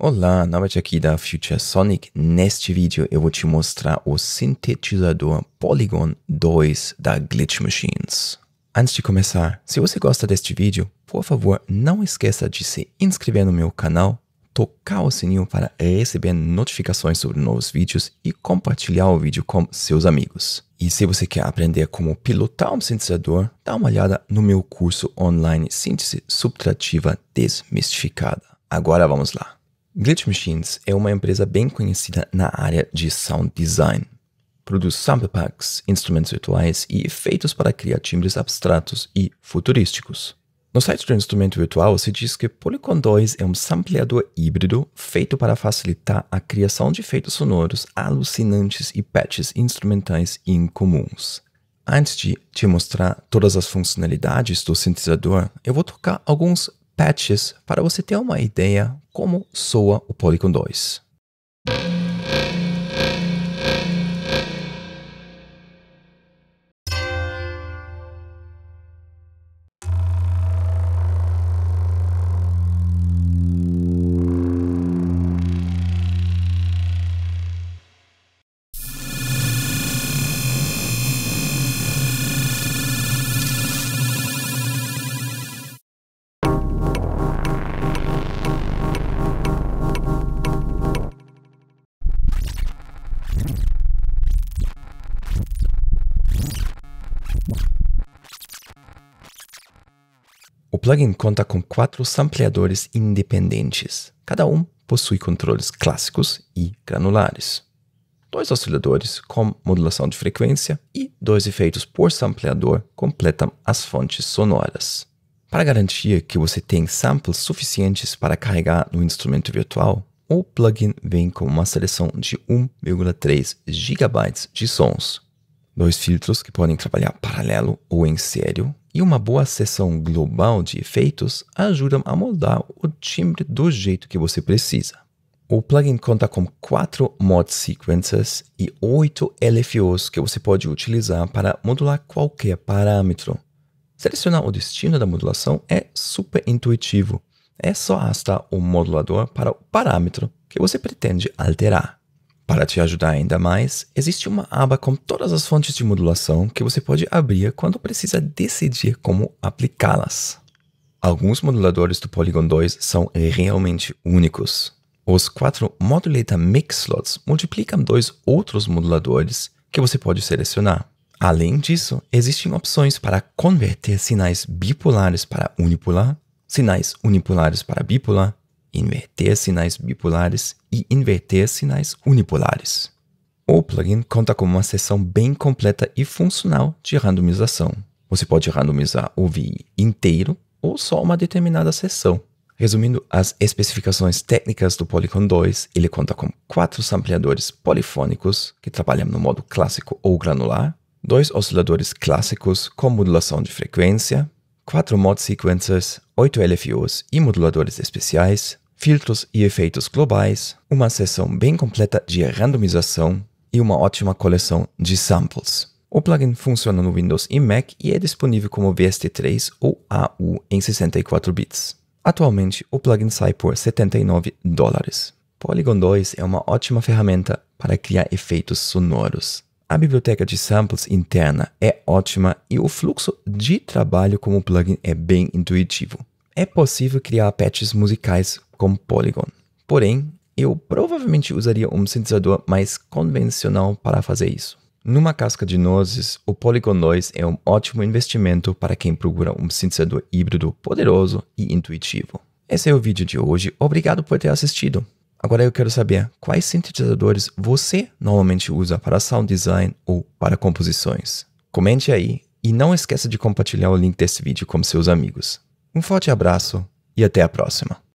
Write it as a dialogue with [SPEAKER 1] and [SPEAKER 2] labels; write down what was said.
[SPEAKER 1] Olá, Nabat aqui da Future Sonic. Neste vídeo eu vou te mostrar o sintetizador Polygon 2 da Glitch Machines. Antes de começar, se você gosta deste vídeo, por favor não esqueça de se inscrever no meu canal, tocar o sininho para receber notificações sobre novos vídeos e compartilhar o vídeo com seus amigos. E se você quer aprender como pilotar um sintetizador, dá uma olhada no meu curso online Síntese Subtrativa Desmistificada. Agora vamos lá. Glitch Machines é uma empresa bem conhecida na área de sound design. Produz sample packs, instrumentos virtuais e efeitos para criar timbres abstratos e futurísticos. No site do instrumento virtual se diz que Polycon 2 é um sampleador híbrido feito para facilitar a criação de efeitos sonoros alucinantes e patches instrumentais incomuns. Antes de te mostrar todas as funcionalidades do sintetizador, eu vou tocar alguns patches para você ter uma ideia como soa o Polygon 2. O plugin conta com quatro sampleadores independentes. Cada um possui controles clássicos e granulares. Dois osciladores com modulação de frequência e dois efeitos por sampleador completam as fontes sonoras. Para garantir que você tem samples suficientes para carregar no instrumento virtual, o plugin vem com uma seleção de 1,3 GB de sons, dois filtros que podem trabalhar paralelo ou em sério, e uma boa sessão global de efeitos ajudam a moldar o timbre do jeito que você precisa. O plugin conta com quatro mod sequences e oito LFOs que você pode utilizar para modular qualquer parâmetro. Selecionar o destino da modulação é super intuitivo. É só arrastar o modulador para o parâmetro que você pretende alterar. Para te ajudar ainda mais, existe uma aba com todas as fontes de modulação que você pode abrir quando precisa decidir como aplicá-las. Alguns moduladores do Polygon 2 são realmente únicos. Os quatro Modulator Mix Slots multiplicam dois outros moduladores que você pode selecionar. Além disso, existem opções para converter sinais bipolares para unipolar, sinais unipolares para bipolar inverter sinais bipolares e inverter sinais unipolares. O plugin conta com uma seção bem completa e funcional de randomização. Você pode randomizar o VI inteiro ou só uma determinada seção. Resumindo as especificações técnicas do Polycon 2, ele conta com quatro sampleadores polifônicos que trabalham no modo clássico ou granular, dois osciladores clássicos com modulação de frequência, quatro mod sequencers, oito LFOs e moduladores especiais, filtros e efeitos globais, uma seção bem completa de randomização e uma ótima coleção de samples. O plugin funciona no Windows e Mac e é disponível como VST3 ou AU em 64 bits. Atualmente, o plugin sai por 79 dólares. Polygon 2 é uma ótima ferramenta para criar efeitos sonoros. A biblioteca de samples interna é ótima e o fluxo de trabalho como plugin é bem intuitivo. É possível criar patches musicais com Polygon. Porém, eu provavelmente usaria um sintetizador mais convencional para fazer isso. Numa casca de nozes, o Polygon 2 é um ótimo investimento para quem procura um sintetizador híbrido poderoso e intuitivo. Esse é o vídeo de hoje, obrigado por ter assistido. Agora eu quero saber quais sintetizadores você normalmente usa para sound design ou para composições. Comente aí e não esqueça de compartilhar o link desse vídeo com seus amigos. Um forte abraço e até a próxima!